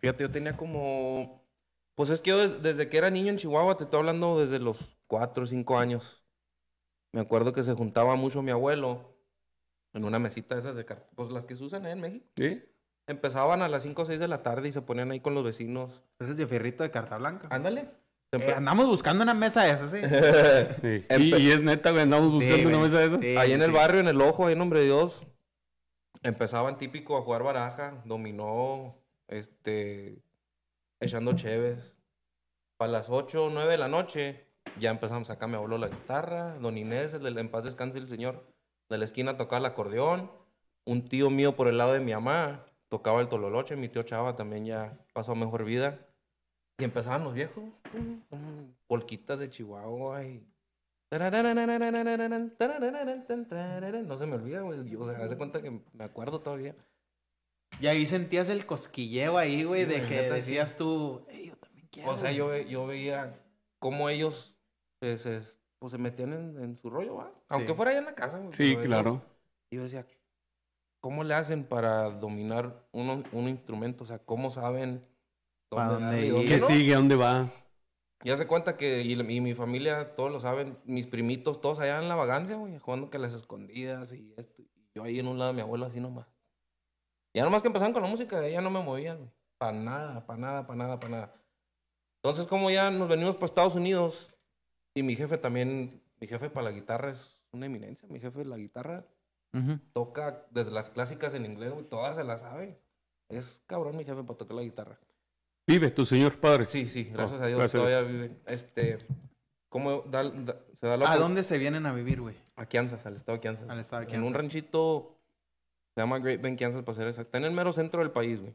Fíjate, yo tenía como. Pues es que yo desde que era niño en Chihuahua, te estoy hablando desde los 4 o 5 años. Me acuerdo que se juntaba mucho mi abuelo en una mesita de esas de cartón, pues las que se usan en México. Sí. Empezaban a las 5 o 6 de la tarde y se ponían ahí con los vecinos. Esas pues de fierrito de carta blanca. Ándale. Eh, andamos buscando una mesa de esas, ¿eh? sí. Y, es neta, güey, andamos buscando una mesa de esas. ahí en el barrio, en el ojo, ahí en Nombre de Dios, empezaban típico a jugar baraja, dominó, este, echando chéves. Para las 8 o 9 de la noche ya empezamos acá, me habló la guitarra, don Inés, el, en paz descanse el señor, de la esquina tocaba el acordeón, un tío mío por el lado de mi mamá tocaba el tololoche, mi tío Chava también ya pasó mejor vida. Y empezaban los viejos, polquitas de Chihuahua No se me olvida, O sea, cuenta que me acuerdo todavía. Y ahí sentías el cosquilleo ahí, güey, de que decías tú, yo también quiero. O sea, yo, veía cómo ellos pues, pues se metían en, su rollo, ¿va? Aunque fuera allá en la casa. sí, claro. Y yo decía, ¿cómo le hacen para dominar un instrumento? O sea, ¿cómo saben dónde, va? ¿Qué sigue? dónde va? Ya se cuenta que, y, mi familia, todos lo saben, mis primitos, todos allá en la vagancia, güey, jugando que las escondidas y esto. Y yo ahí en un lado mi abuelo así nomás. Ya nomás que empezaron con la música, ya no me movían, Para nada, para nada, para nada, para nada. Entonces, como ya nos venimos para Estados Unidos y mi jefe también, mi jefe para la guitarra es una eminencia. Mi jefe de la guitarra toca desde las clásicas en inglés, todas se las sabe. Es cabrón mi jefe para tocar la guitarra. ¿Vive tu señor padre? Sí, sí, oh, gracias a Dios todavía vive. Este, ¿cómo se da ¿A dónde se vienen a vivir, güey? A Kansas, al estado de Kansas. Al estado Kansas. En un ranchito se llama Great Ben Kansas para ser exacto. Está en el mero centro del país, güey.